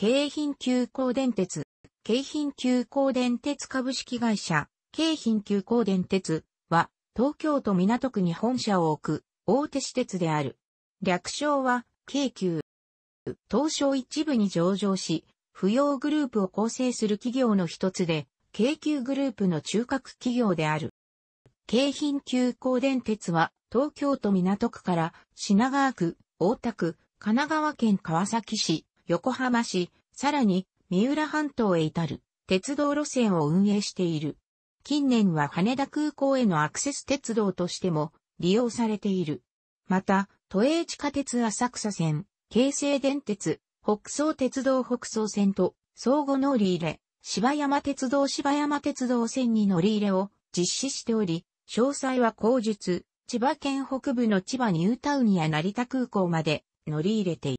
京浜急行電鉄、京浜急行電鉄株式会社、京浜急行電鉄は、東京都港区に本社を置く、大手私鉄である。略称は、京急。東証一部に上場し、扶養グループを構成する企業の一つで、京急グループの中核企業である。京浜急行電鉄は、東京都港区から品川区、大田区、神奈川県川崎市、横浜市、さらに三浦半島へ至る鉄道路線を運営している。近年は羽田空港へのアクセス鉄道としても利用されている。また、都営地下鉄浅草線、京成電鉄、北総鉄道北総線と相互乗り入れ、芝山鉄道芝山鉄道線に乗り入れを実施しており、詳細は後述、千葉県北部の千葉ニュータウンや成田空港まで乗り入れている。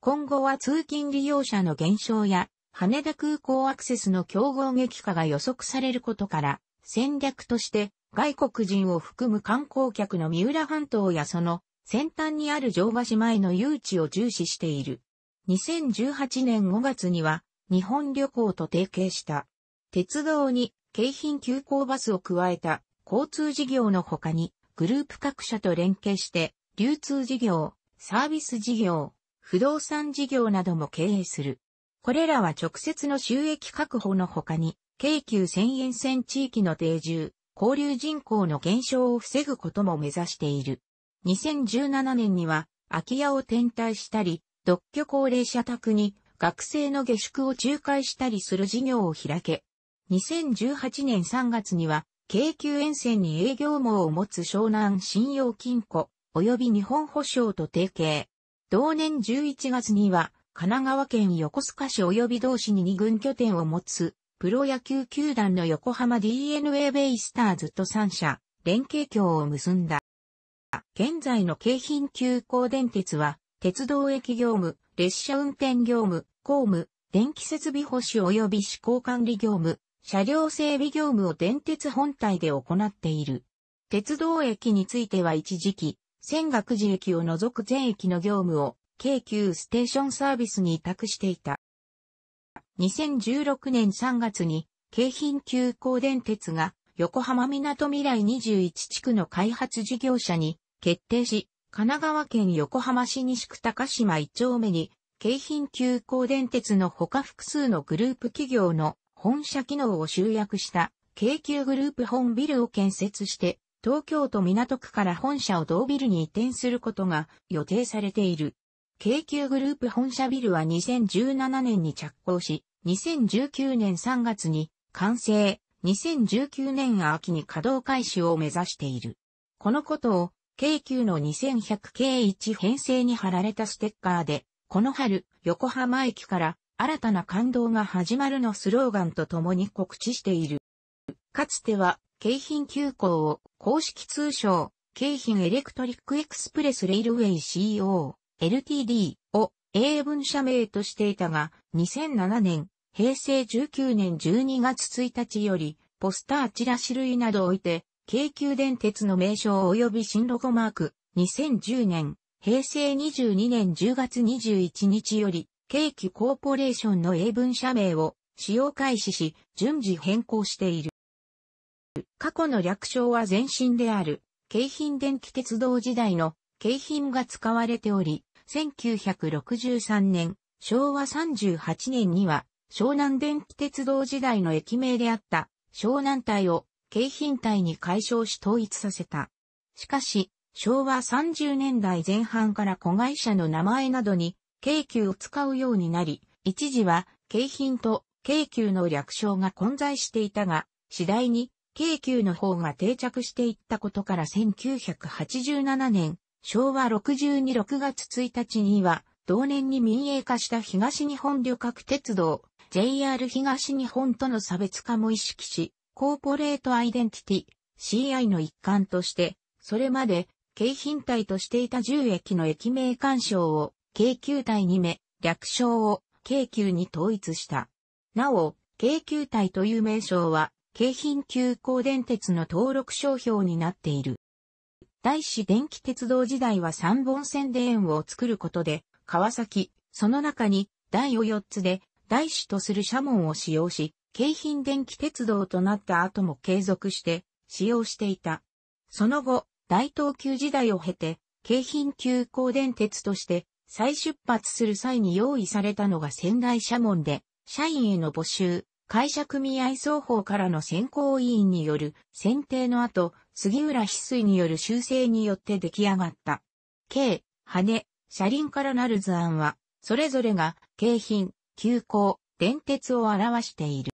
今後は通勤利用者の減少や、羽田空港アクセスの競合激化が予測されることから、戦略として外国人を含む観光客の三浦半島やその先端にある城ヶ島への誘致を重視している。2018年5月には日本旅行と提携した。鉄道に京浜急行バスを加えた交通事業の他にグループ各社と連携して流通事業、サービス事業、不動産事業なども経営する。これらは直接の収益確保の他に、京急千沿線地域の定住、交流人口の減少を防ぐことも目指している。2017年には、空き家を転退したり、独居高齢者宅に学生の下宿を仲介したりする事業を開け、2018年3月には、京急沿線に営業網を持つ湘南信用金庫、及び日本保証と提携。同年11月には、神奈川県横須賀市及び同市に2軍拠点を持つ、プロ野球球団の横浜 DNA ベイスターズと3社、連携協を結んだ。現在の京浜急行電鉄は、鉄道駅業務、列車運転業務、公務、電気設備保守及び施行管理業務、車両整備業務を電鉄本体で行っている。鉄道駅については一時期、仙岳寺駅を除く全駅の業務を、京急ステーションサービスに委託していた。2016年3月に、京浜急行電鉄が、横浜港未来21地区の開発事業者に決定し、神奈川県横浜市西区高島1丁目に、京浜急行電鉄の他複数のグループ企業の本社機能を集約した、京急グループ本ビルを建設して、東京都港区から本社を同ビルに移転することが予定されている。京急グループ本社ビルは2017年に着工し、2019年3月に完成、2019年秋に稼働開始を目指している。このことを、京急の2100系1編成に貼られたステッカーで、この春、横浜駅から新たな感動が始まるのスローガンと共に告知している。かつては京浜急行を公式通称、京浜エレクトリックエクスプレスレイルウェイ CO、LTD を英文社名としていたが、2007年、平成19年12月1日より、ポスターチラシ類などを置いて、京急電鉄の名称及び新ロゴマーク、2010年、平成22年10月21日より、京急コーポレーションの英文社名を使用開始し、順次変更している。過去の略称は前身である、京浜電気鉄道時代の京浜が使われており、1963年、昭和38年には、湘南電気鉄道時代の駅名であった湘南隊を京浜隊に解消し統一させた。しかし、昭和30年代前半から子会社の名前などに京急を使うようになり、一時は京浜と京急の略称が混在していたが、次第に京急の方が定着していったことから1987年、昭和626月1日には、同年に民営化した東日本旅客鉄道、JR 東日本との差別化も意識し、コーポレートアイデンティティ、CI の一環として、それまで、京浜隊としていた10駅の駅名干渉を、京急隊2名、略称を、京急に統一した。なお、京急隊という名称は、京浜急行電鉄の登録商標になっている。大師電気鉄道時代は3本線で円を作ることで、川崎、その中に台を4つで大師とする社門を使用し、京浜電気鉄道となった後も継続して使用していた。その後、大東急時代を経て、京浜急行電鉄として再出発する際に用意されたのが仙台社門で、社員への募集、会社組合双方からの選考委員による選定の後、杉浦翡翠による修正によって出来上がった。軽、羽、車輪からなる図案は、それぞれが景品、急行、電鉄を表している。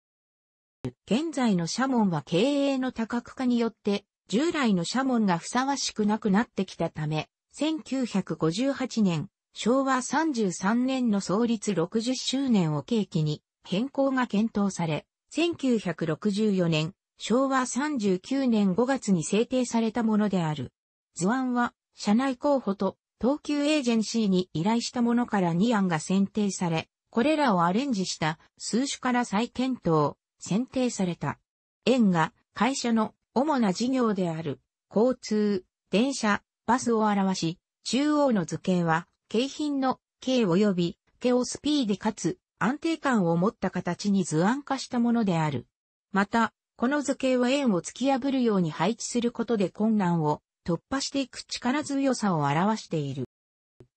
現在の社門は経営の多角化によって、従来の社門がふさわしくなくなってきたため、1958年、昭和33年の創立60周年を契機に、変更が検討され、1964年、昭和39年5月に制定されたものである。図案は、社内候補と東急エージェンシーに依頼したものから2案が選定され、これらをアレンジした数種から再検討、選定された。円が会社の主な事業である交通、電車、バスを表し、中央の図形は景品の形及び毛をスピーディかつ安定感を持った形に図案化したものである。また、この図形は円を突き破るように配置することで困難を突破していく力強さを表している。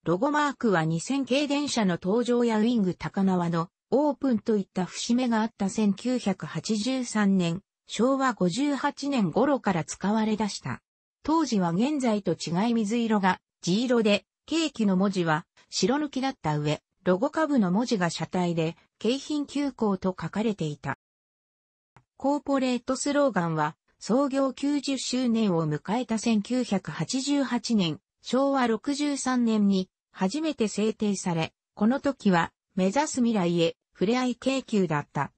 ロゴマークは2000系電車の登場やウィング高輪のオープンといった節目があった1983年、昭和58年頃から使われ出した。当時は現在と違い水色が地色で、ケーキの文字は白抜きだった上、ロゴ株の文字が車体で、京浜急行と書かれていた。コーポレートスローガンは、創業90周年を迎えた1988年、昭和63年に初めて制定され、この時は目指す未来へ触れ合い京急だった。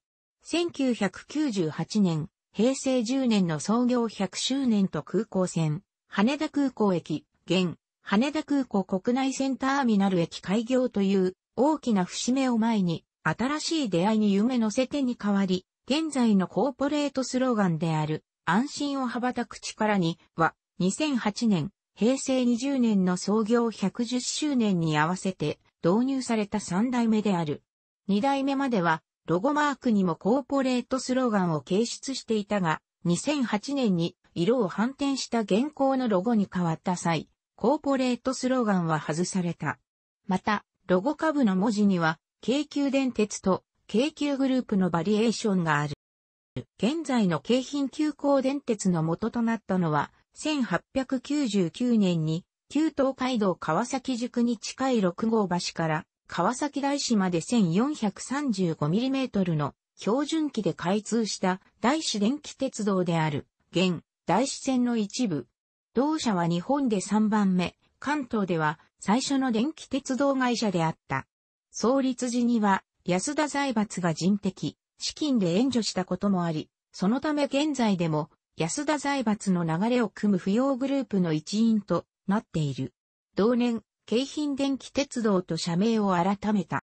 1998年、平成10年の創業100周年と空港線、羽田空港駅、現、羽田空港国内線ターミナル駅開業という大きな節目を前に、新しい出会いに夢のせてに変わり、現在のコーポレートスローガンである、安心を羽ばたく力には、2008年、平成20年の創業110周年に合わせて導入された3代目である。2代目までは、ロゴマークにもコーポレートスローガンを掲出していたが、2008年に色を反転した現行のロゴに変わった際、コーポレートスローガンは外された。また、ロゴ下部の文字には、京急電鉄と京急グループのバリエーションがある。現在の京浜急行電鉄の元となったのは、1899年に、旧東海道川崎宿に近い6号橋から川崎大師まで 1435mm の標準機で開通した大師電気鉄道である、現、大師線の一部。同社は日本で3番目、関東では最初の電気鉄道会社であった。創立時には安田財閥が人的、資金で援助したこともあり、そのため現在でも安田財閥の流れを組む扶養グループの一員となっている。同年、京浜電気鉄道と社名を改めた。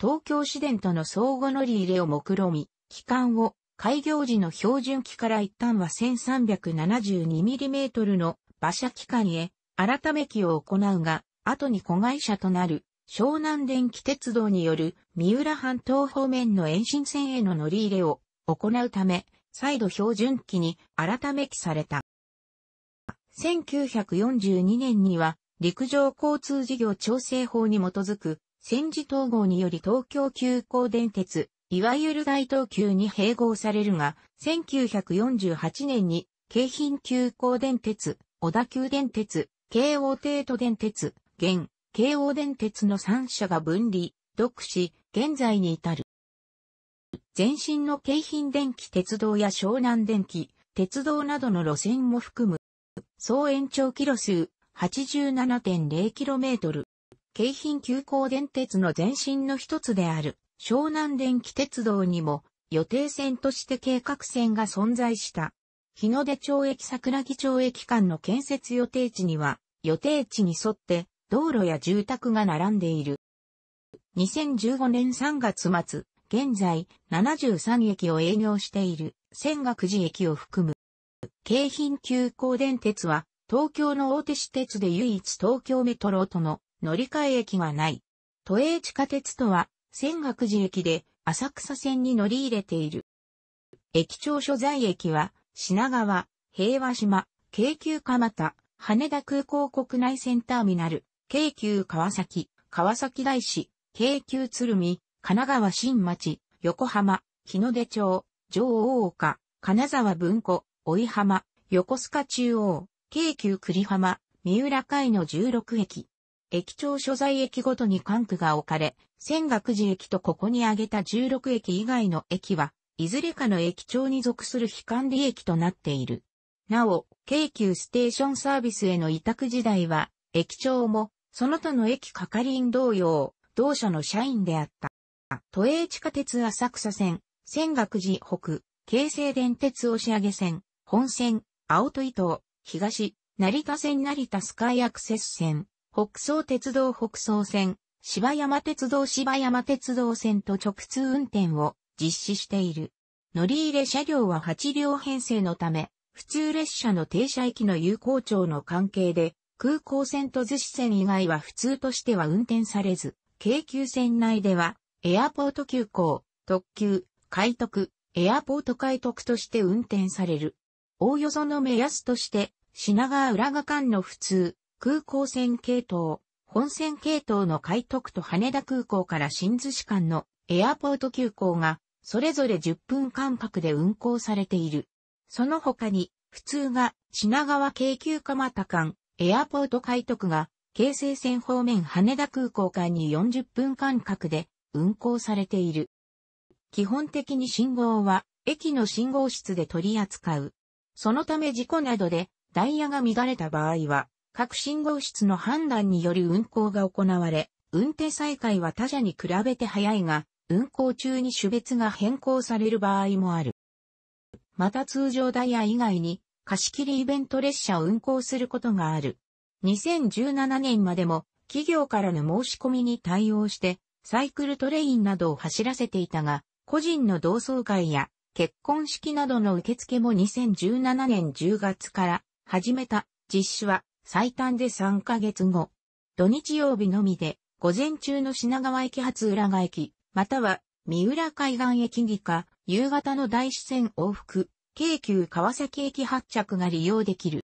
東京市電との相互乗り入れを目論み、機関を開業時の標準機から一旦は 1372mm の馬車機関へ改め機を行うが、後に子会社となる湘南電気鉄道による三浦半島方面の延伸線への乗り入れを行うため、再度標準機に改め機された。1942年には陸上交通事業調整法に基づく戦時統合により東京急行電鉄、いわゆる大東急に併合されるが、1948年に京浜急行電鉄、小田急電鉄、京王帝都電鉄、現、京王電鉄の三社が分離、独し、現在に至る。前身の京浜電気鉄道や湘南電気、鉄道などの路線も含む、総延長キロ数 87.0km、京浜急行電鉄の前身の一つである、湘南電気鉄道にも、予定線として計画線が存在した。日の出町駅桜木町駅間の建設予定地には、予定地に沿って道路や住宅が並んでいる。2015年3月末、現在73駅を営業している千岳寺駅を含む。京浜急行電鉄は東京の大手私鉄で唯一東京メトロとの乗り換え駅がない。都営地下鉄とは千岳寺駅で浅草線に乗り入れている。駅長所在駅は品川、平和島、京急蒲田、羽田空港国内線ターミナル、京急川崎、川崎大師、京急鶴見、神奈川新町、横浜、日の出町、上大岡、金沢文庫、追浜、横須賀中央、京急栗浜、三浦海の16駅。駅長所在駅ごとに管区が置かれ、仙学寺駅とここに挙げた16駅以外の駅は、いずれかの駅長に属する非管理駅となっている。なお、京急ステーションサービスへの委託時代は、駅長もその他の駅係員同様、同社の社員であった。都営地下鉄浅草線、仙岳寺北、京成電鉄押上線、本線、青戸伊東、東、成田線成田スカイアクセス線、北総鉄道北総線、芝山鉄道芝山鉄道線と直通運転を実施している。乗り入れ車両は8両編成のため、普通列車の停車駅の有効長の関係で空港線と逗子線以外は普通としては運転されず、京急線内では、エアポート急行、特急、快特、エアポート快特として運転される。おおよその目安として、品川浦賀間の普通、空港線系統、本線系統の快特と羽田空港から新逗子間のエアポート急行が、それぞれ10分間隔で運行されている。その他に、普通が品川京急蒲田間、エアポート海徳が、京成線方面羽田空港間に40分間隔で運行されている。基本的に信号は駅の信号室で取り扱う。そのため事故などでダイヤが乱れた場合は、各信号室の判断により運行が行われ、運転再開は他社に比べて早いが、運行中に種別が変更される場合もある。また通常ダイヤ以外に、貸し切りイベント列車を運行することがある。2017年までも企業からの申し込みに対応してサイクルトレインなどを走らせていたが、個人の同窓会や結婚式などの受付も2017年10月から始めた実施は最短で3ヶ月後。土日曜日のみで午前中の品川駅発浦賀駅、または三浦海岸駅にか、夕方の大支線往復、京急川崎駅発着が利用できる。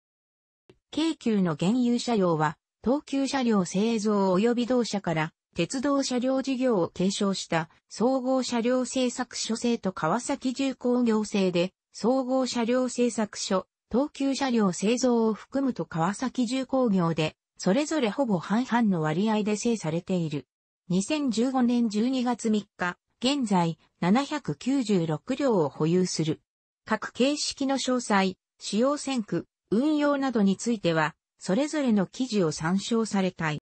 京急の現有車両は、東急車両製造及び同社から鉄道車両事業を継承した総合車両製作所制と川崎重工業制で総合車両製作所、東急車両製造を含むと川崎重工業で、それぞれほぼ半々の割合で制されている。2015年12月3日、現在796両を保有する。各形式の詳細、使用選区、運用などについては、それぞれの記事を参照されたい。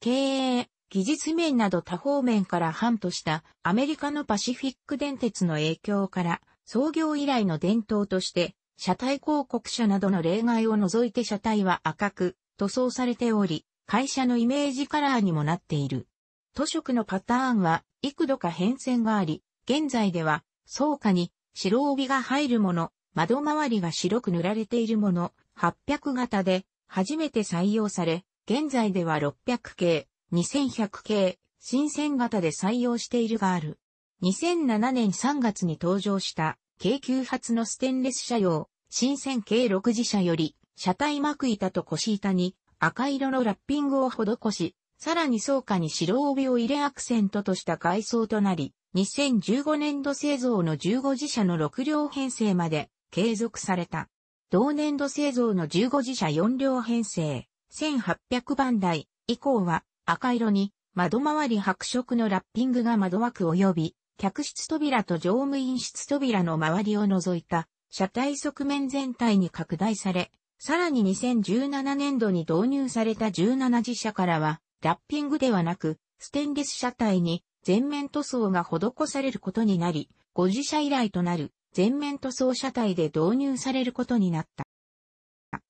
経営、技術面など多方面から半としたアメリカのパシフィック電鉄の影響から創業以来の伝統として車体広告車などの例外を除いて車体は赤く塗装されており会社のイメージカラーにもなっている。塗色のパターンは幾度か変遷があり現在では草下に白帯が入るもの、窓周りが白く塗られているもの、800型で、初めて採用され、現在では600系、2100系、新鮮型で採用しているがある。2007年3月に登場した、京急発のステンレス車用、新鮮系6次車より、車体膜板と腰板に赤色のラッピングを施し、さらに草加に白帯を入れアクセントとした外装となり、2015年度製造の15自社の6両編成まで継続された。同年度製造の15自社4両編成、1800番台以降は赤色に窓周り白色のラッピングが窓枠及び客室扉と乗務員室扉の周りを除いた車体側面全体に拡大され、さらに2017年度に導入された17自社からはラッピングではなくステンレス車体に全面塗装が施されることになり、5次社以来となる全面塗装車体で導入されることになった。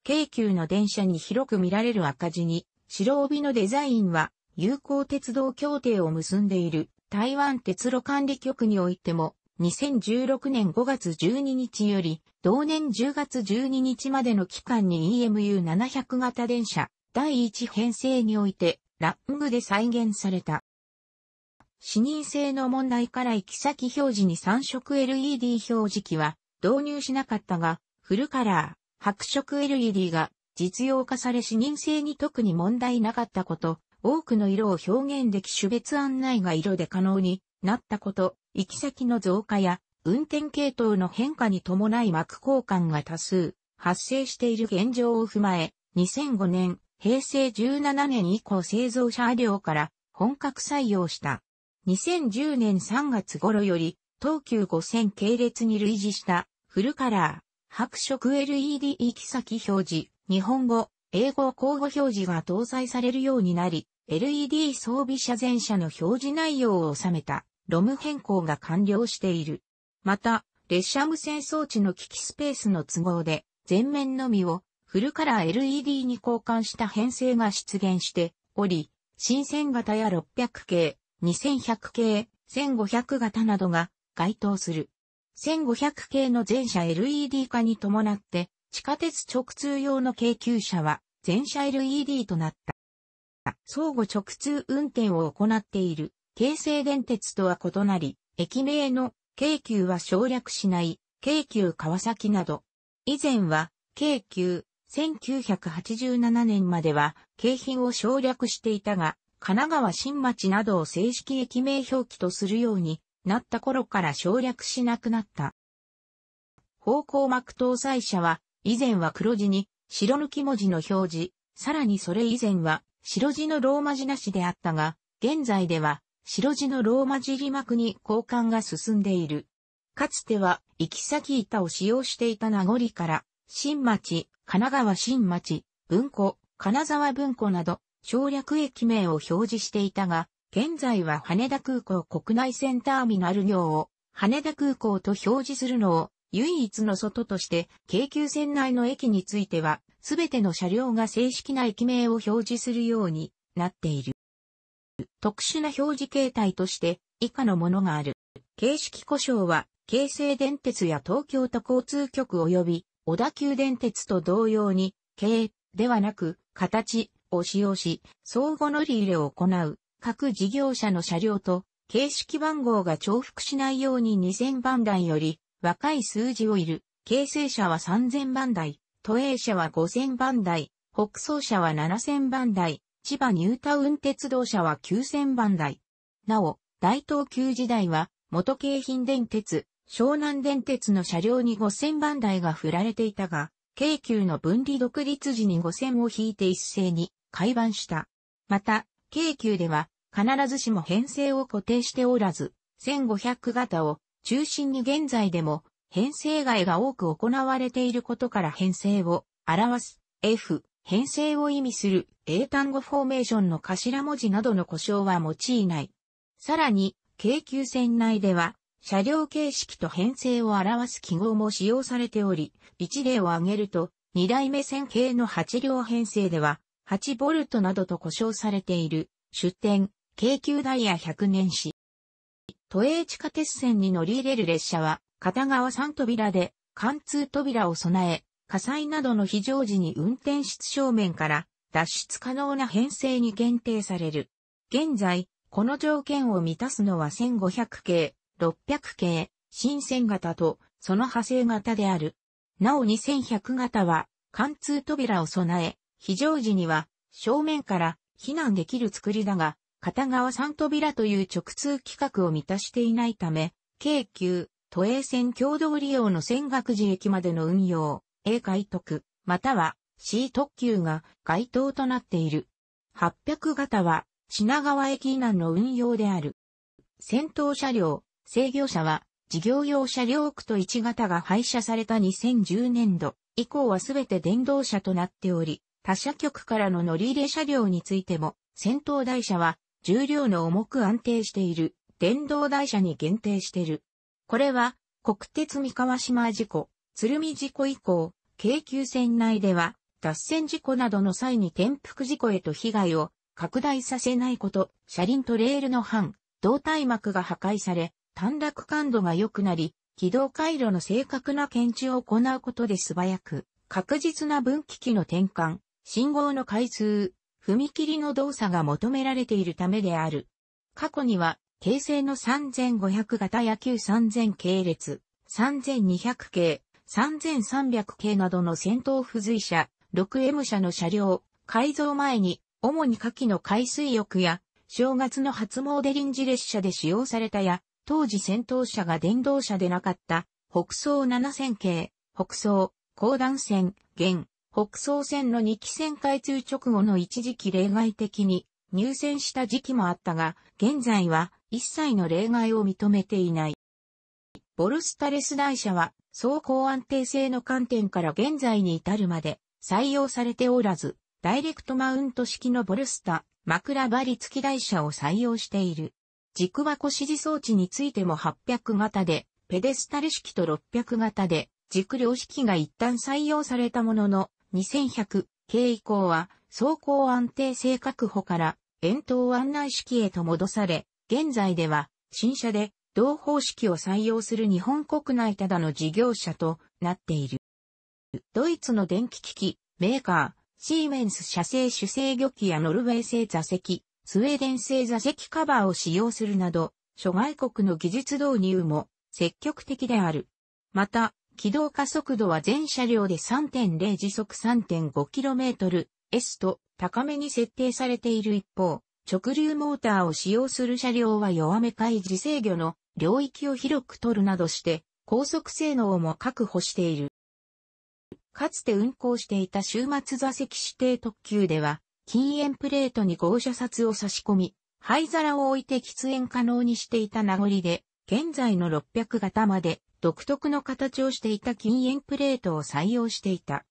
京急の電車に広く見られる赤字に、白帯のデザインは、有効鉄道協定を結んでいる台湾鉄路管理局においても、2016年5月12日より、同年10月12日までの期間に EMU700 型電車、第1編成において、ラッングで再現された。視認性の問題から行き先表示に3色 LED 表示器は導入しなかったが、フルカラー、白色 LED が実用化され視認性に特に問題なかったこと、多くの色を表現でき種別案内が色で可能になったこと、行き先の増加や運転系統の変化に伴い膜交換が多数発生している現状を踏まえ、2005年、平成17年以降製造車両から本格採用した。2010年3月頃より、東急5000系列に類似した、フルカラー、白色 LED 行き先表示、日本語、英語交互表示が搭載されるようになり、LED 装備車全車の表示内容を収めた、ロム変更が完了している。また、列車無線装置の機器スペースの都合で、前面のみをフルカラー LED に交換した編成が出現しており、新線型や600系、2100系、1500型などが該当する。1500系の全車 LED 化に伴って、地下鉄直通用の京急車は全車 LED となった。相互直通運転を行っている京成電鉄とは異なり、駅名の京急は省略しない京急川崎など。以前は京急1987年までは京浜を省略していたが、神奈川新町などを正式駅名表記とするようになった頃から省略しなくなった。方向幕搭載車は、以前は黒字に白抜き文字の表示、さらにそれ以前は白字のローマ字なしであったが、現在では白字のローマ字字幕に交換が進んでいる。かつては行き先板を使用していた名残から、新町、神奈川新町、文庫、金沢文庫など省略駅名を表示していたが、現在は羽田空港国内線ターミナル業を羽田空港と表示するのを唯一の外として、京急線内の駅については、すべての車両が正式な駅名を表示するようになっている。特殊な表示形態として以下のものがある。形式故障は、京成電鉄や東京都交通局及び小田急電鉄と同様に、形ではなく、形、を使用し、相互乗り入れを行う各事業者の車両と形式番号が重複しないように2000番台より若い数字をいる、形成車は3000番台、都営車は5000番台、北総車は7000番台、千葉ニュータウン鉄道車は9000番台。なお、大東急時代は元京浜電鉄、湘南電鉄の車両に5000番台が振られていたが、京急の分離独立時に5000を引いて一斉に改版した。また、京急では必ずしも編成を固定しておらず、1500型を中心に現在でも編成外が多く行われていることから編成を表す F、編成を意味する英単語フォーメーションの頭文字などの故障は用いない。さらに、京急線内では、車両形式と編成を表す記号も使用されており、一例を挙げると、二代目線形の八両編成では、8V などと呼称されている、出店、京急ダイヤ100年史。都営地下鉄線に乗り入れる列車は、片側3扉で、貫通扉を備え、火災などの非常時に運転室正面から脱出可能な編成に限定される。現在、この条件を満たすのは1500系、600系、新線型とその派生型である。なお2100型は貫通扉を備え、非常時には正面から避難できる作りだが、片側3扉という直通規格を満たしていないため、京急、都営線共同利用の仙岳寺駅までの運用、A 海特、または C 特急が該当となっている。800型は品川駅以南の運用である。先頭車両、制御車は事業用車両区と1型が廃車された2010年度以降はすべて電動車となっており、他社局からの乗り入れ車両についても、先頭台車は重量の重く安定している電動台車に限定している。これは国鉄三河島事故、鶴見事故以降、京急線内では脱線事故などの際に転覆事故へと被害を拡大させないこと、車輪とレールの半、胴体膜が破壊され、短絡感度が良くなり、軌道回路の正確な検知を行うことで素早く、確実な分岐器の転換、信号の回数、踏切の動作が求められているためである。過去には、京成の3500型野球3000系列、3200系、3300系などの戦闘付随車、6M 車の車両、改造前に、主に夏季の海水浴や、正月の初詣臨時列車で使用されたや、当時戦闘車が電動車でなかった、北総7000系、北総、高段線、現、北総線の2期線開通直後の一時期例外的に入線した時期もあったが、現在は一切の例外を認めていない。ボルスタレス台車は、走行安定性の観点から現在に至るまで採用されておらず、ダイレクトマウント式のボルスタ、枕張り付き台車を採用している。軸箱支持装置についても800型で、ペデスタル式と600型で、軸量式が一旦採用されたものの、2100系以降は走行安定性確保から遠投案内式へと戻され、現在では新車で同方式を採用する日本国内ただの事業者となっている。ドイツの電気機器、メーカー、シーメンス社製主制魚機やノルウェー製座席、スウェーデン製座席カバーを使用するなど、諸外国の技術導入も積極的である。また、起動加速度は全車両で3.0時速 3.5km S と高めに設定されている一方、直流モーターを使用する車両は弱め開示自制御の領域を広く取るなどして、高速性能も確保している。かつて運行していた終末座席指定特急では、禁煙プレートに合射札を差し込み、灰皿を置いて喫煙可能にしていた名残で、現在の600型まで独特の形をしていた禁煙プレートを採用していた。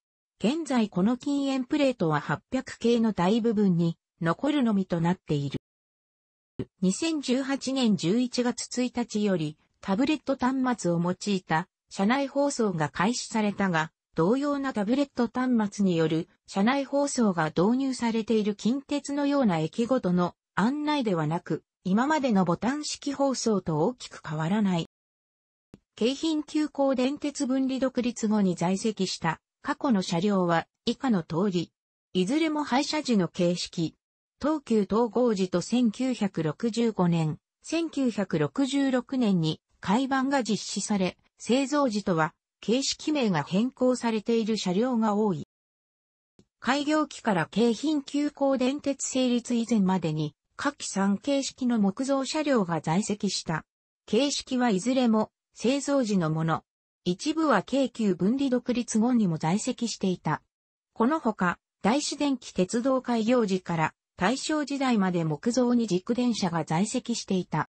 現在この禁煙プレートは800系の大部分に残るのみとなっている。2018年11月1日よりタブレット端末を用いた車内放送が開始されたが、同様なタブレット端末による車内放送が導入されている近鉄のような駅ごとの案内ではなく、今までのボタン式放送と大きく変わらない京浜急行電鉄分離独立後に在籍した過去の車両は以下の通り、いずれも廃車時の形式、東急統合時と1965年、1966年に改版が実施され、製造時とは形式名が変更されている車両が多い。開業期から京浜急行電鉄成立以前までに、下記3形式の木造車両が在籍した。形式はいずれも製造時のもの。一部は京急分離独立後にも在籍していた。このほか、大師電気鉄道開業時から大正時代まで木造に軸電車が在籍していた。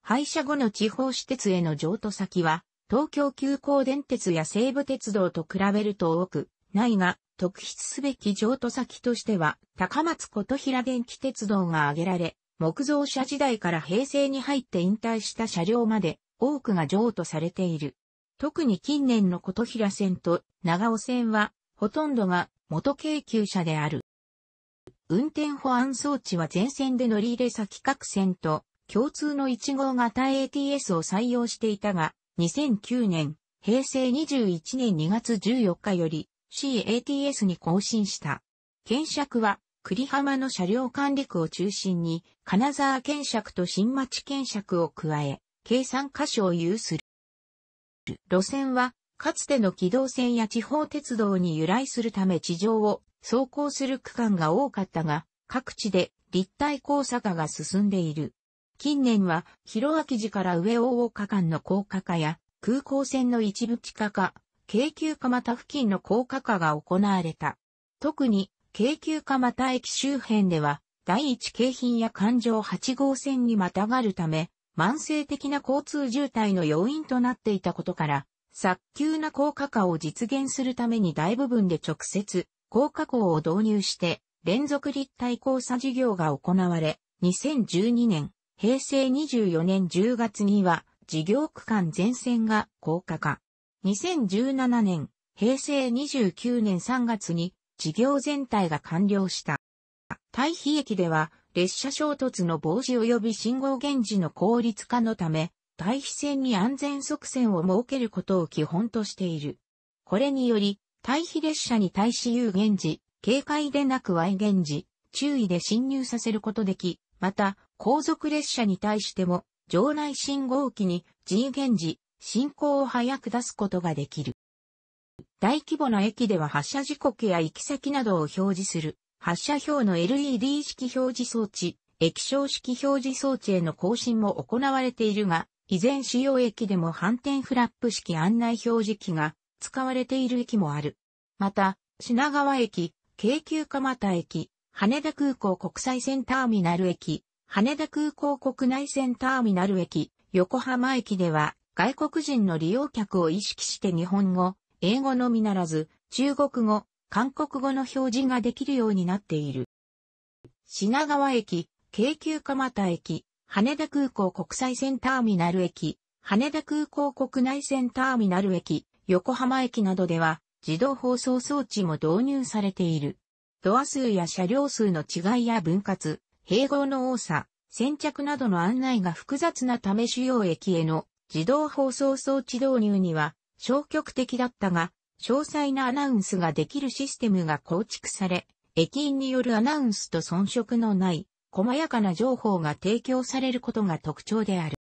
廃車後の地方私鉄への譲渡先は、東京急行電鉄や西武鉄道と比べると多く、ないが、特筆すべき譲渡先としては、高松琴平電気鉄道が挙げられ、木造車時代から平成に入って引退した車両まで、多くが譲渡されている。特に近年の琴平線と長尾線は、ほとんどが元京急車である。運転保安装置は全線で乗り入れ先各線と共通の1号型 ATS を採用していたが、2009年、平成21年2月14日より CATS に更新した。検釈は栗浜の車両管理区を中心に金沢検釈と新町検釈を加え、計算箇所を有する。路線は、かつての機動線や地方鉄道に由来するため地上を走行する区間が多かったが、各地で立体交差化が進んでいる。近年は、広明寺から上大岡間の高架化や、空港線の一部地下化、京急蒲田付近の高架化が行われた。特に、京急蒲田駅周辺では、第一京浜や環状8号線にまたがるため、慢性的な交通渋滞の要因となっていたことから、早急な高架化を実現するために大部分で直接、高架校を導入して、連続立体交差事業が行われ、2012年、平成24年10月には、事業区間全線が高架化。2017年、平成29年3月に、事業全体が完了した。対比駅では、列車衝突の防止及び信号源氏の効率化のため、対比線に安全側線を設けることを基本としている。これにより、対比列車に対し有源時、警戒でなく Y 源時、注意で侵入させることでき、また、後続列車に対しても、場内信号機に G 源時、進行を早く出すことができる。大規模な駅では発車時刻や行き先などを表示する発射表の LED 式表示装置、液晶式表示装置への更新も行われているが、依然主要駅でも反転フラップ式案内表示機が使われている駅もある。また、品川駅、京急蒲田駅、羽田空港国際線ターミナル駅、羽田空港国内線ターミナル駅、横浜駅では外国人の利用客を意識して日本語、英語のみならず中国語、韓国語の表示ができるようになっている。品川駅、京急蒲田駅、羽田空港国際線ターミナル駅、羽田空港国内線ターミナル駅、横浜駅などでは自動放送装置も導入されている。ドア数や車両数の違いや分割、併合の多さ、先着などの案内が複雑なため主要駅への自動放送装置導入には消極的だったが、詳細なアナウンスができるシステムが構築され、駅員によるアナウンスと遜色のない細やかな情報が提供されることが特徴である。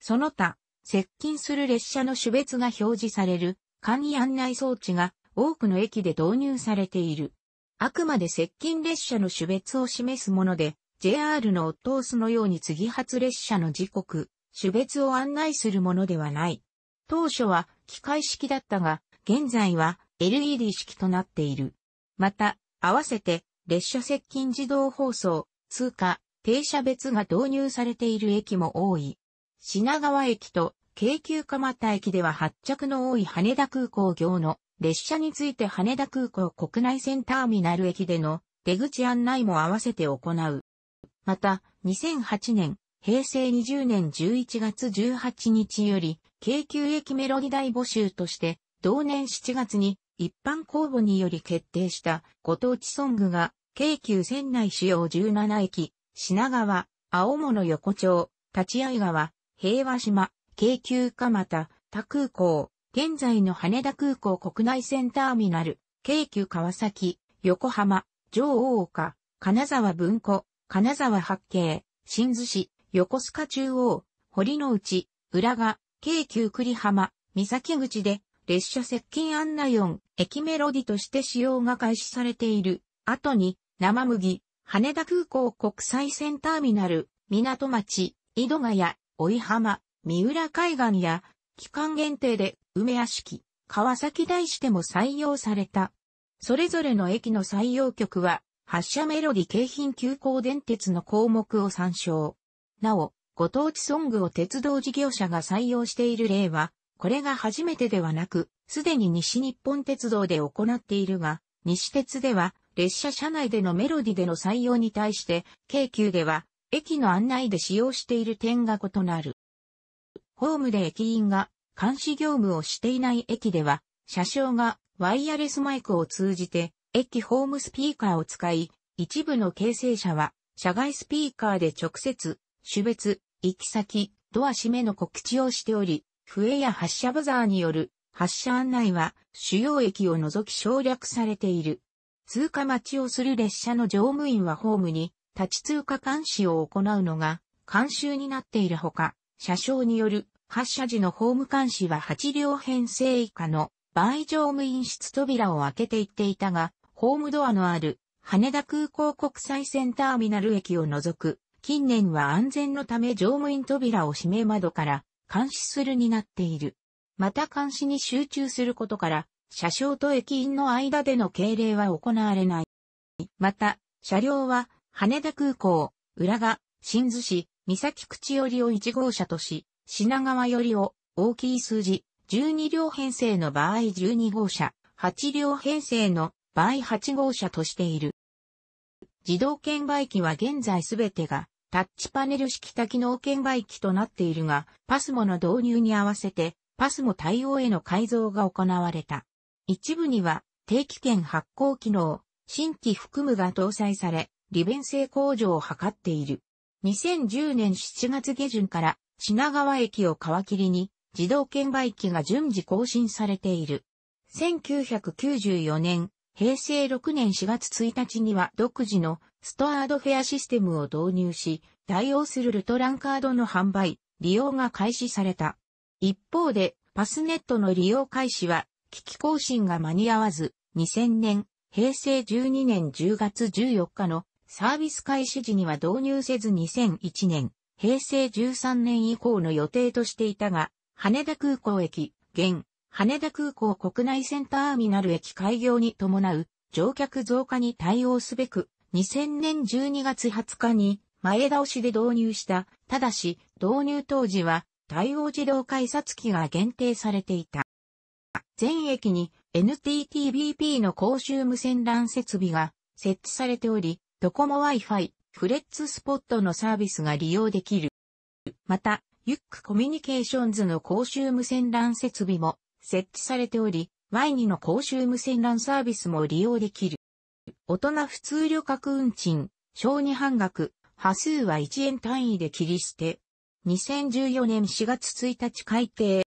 その他、接近する列車の種別が表示される簡易案内装置が多くの駅で導入されている。あくまで接近列車の種別を示すもので、JR のオットースのように次発列車の時刻、種別を案内するものではない。当初は機械式だったが、現在は LED 式となっている。また、合わせて列車接近自動放送、通過、停車別が導入されている駅も多い。品川駅と京急蒲田駅では発着の多い羽田空港業の列車について羽田空港国内線ターミナル駅での出口案内も合わせて行う。また、2008年、平成20年11月18日より、京急駅メロディ大募集として、同年7月に一般公募により決定したご当地ソングが、京急仙内主要17駅、品川、青物横丁、立会川、平和島、京急蒲田、他空港、現在の羽田空港国内線ターミナル、京急川崎、横浜、上大岡、金沢文庫、金沢八景、新津市、横須賀中央、堀之内、浦賀、京急栗浜、三崎口で、列車接近案内ナ4、駅メロディとして使用が開始されている。後に、生麦、羽田空港国際線ターミナル、港町、井戸ヶ谷、追浜、三浦海岸や、期間限定で、梅屋敷、川崎大師でも採用された。それぞれの駅の採用曲は、発車メロディ京浜急行電鉄の項目を参照。なお、ご当地ソングを鉄道事業者が採用している例は、これが初めてではなく、すでに西日本鉄道で行っているが、西鉄では列車車内でのメロディでの採用に対して、京急では駅の案内で使用している点が異なる。ホームで駅員が監視業務をしていない駅では、車掌がワイヤレスマイクを通じて、駅ホームスピーカーを使い、一部の形成者は、車外スピーカーで直接、種別、行き先、ドア閉めの告知をしており、笛や発射ブザーによる発射案内は主要駅を除き省略されている。通過待ちをする列車の乗務員はホームに立ち通過監視を行うのが監修になっているほか、車掌による発車時のホーム監視は8両編成以下の場合乗務員室扉を開けていっていたが、ホームドアのある羽田空港国際線ターミナル駅を除く、近年は安全のため乗務員扉を閉め窓から監視するになっている。また監視に集中することから、車掌と駅員の間での敬礼は行われない。また、車両は、羽田空港、浦賀、新津市、三崎口寄りを1号車とし、品川寄りを、大きい数字、12両編成の場合12号車、8両編成の場合8号車としている。自動券売機は現在すべてがタッチパネル式多機能券売機となっているが、パスモの導入に合わせて、パスモ対応への改造が行われた。一部には、定期券発行機能、新規含むが搭載され、利便性向上を図っている。2010年7月下旬から品川駅を皮切りに自動券売機が順次更新されている。1994年平成6年4月1日には独自のストアードフェアシステムを導入し、対応するルトランカードの販売、利用が開始された。一方で、パスネットの利用開始は、機器更新が間に合わず、2000年、平成12年10月14日のサービス開始時には導入せず2001年、平成13年以降の予定としていたが、羽田空港駅、現、羽田空港国内線ターミナル駅開業に伴う乗客増加に対応すべく、2000年12月20日に前倒しで導入した、ただし導入当時は対応自動改札機が限定されていた。全駅に NTTBP の公衆無線 LAN 設備が設置されており、ドコモ Wi-Fi、フレッツスポットのサービスが利用できる。また、ユックコミュニケーションズの公衆無線 LAN 設備も設置されており、毎2の公衆無線 LAN サービスも利用できる。大人普通旅客運賃、小児半額、波数は1円単位で切り捨て。2014年4月1日改定。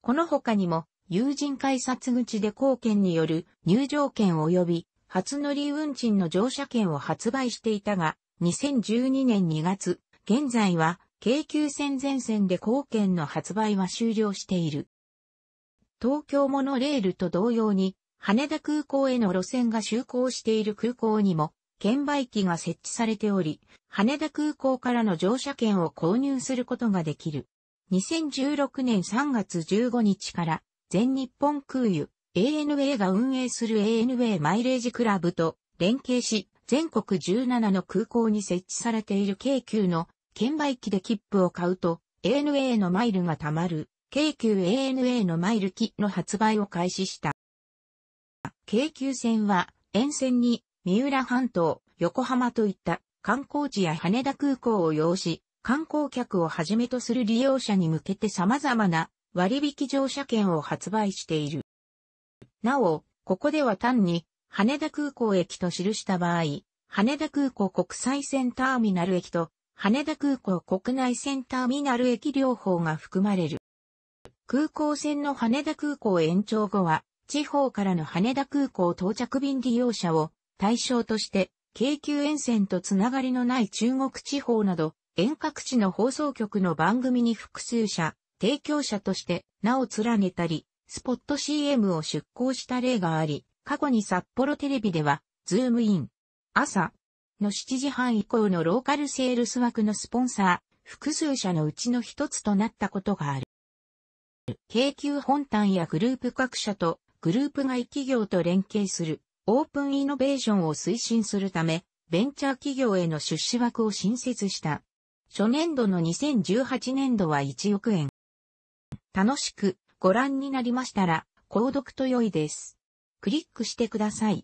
この他にも、友人改札口で貢献による入場券及び初乗り運賃の乗車券を発売していたが、2012年2月、現在は京急線全線で貢献の発売は終了している。東京モノレールと同様に、羽田空港への路線が就航している空港にも、券売機が設置されており、羽田空港からの乗車券を購入することができる。2016年3月15日から、全日本空輸、ANA が運営する ANA マイレージクラブと連携し、全国17の空港に設置されている京急の券売機で切符を買うと、ANA のマイルが貯まる。KQANA のマイル機の発売を開始した。京急線は沿線に三浦半島、横浜といった観光地や羽田空港を要し、観光客をはじめとする利用者に向けて様々な割引乗車券を発売している。なお、ここでは単に羽田空港駅と記した場合、羽田空港国際線ターミナル駅と羽田空港国内線ターミナル駅両方が含まれる。空港線の羽田空港延長後は、地方からの羽田空港到着便利用者を対象として、京急沿線とつながりのない中国地方など、遠隔地の放送局の番組に複数社、提供者として名を連ねたり、スポット CM を出稿した例があり、過去に札幌テレビでは、ズームイン、朝の7時半以降のローカルセールス枠のスポンサー、複数社のうちの一つとなったことがある。京急本単やグループ各社とグループ外企業と連携するオープンイノベーションを推進するため、ベンチャー企業への出資枠を新設した。初年度の2018年度は1億円。楽しくご覧になりましたら、購読と良いです。クリックしてください。